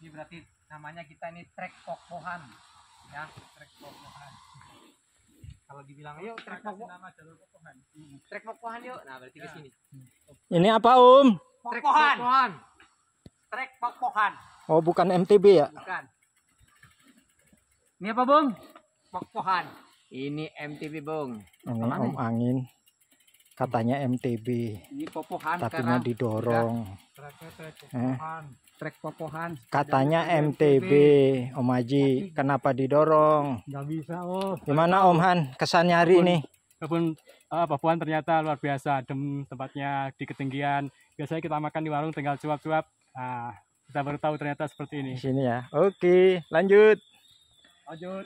ini berarti namanya kita ini trek pokohan ya trek pokohan kalau dibilang yuk trek pokohan trek pokohan hmm, yuk nah berarti ya. ke sini ini apa om trek pokohan trek pokohan oh bukan MTB ya bukan ini apa bung pokohan ini MTB bung ini Kemana om angin katanya MTB ini popohan tapi didorong ya. trek, trek, trek, eh trek popohan. Katanya MTB, Om Haji, kenapa didorong? Gak bisa, Oh Gimana Om Han kesannya hari ini? Kebun uh, eh, Papuan ternyata luar biasa, adem tempatnya di ketinggian. Biasanya kita makan di warung tinggal cuap-cuap. Nah, kita baru tahu ternyata seperti ini. Di sini ya. Oke, lanjut. Lanjut.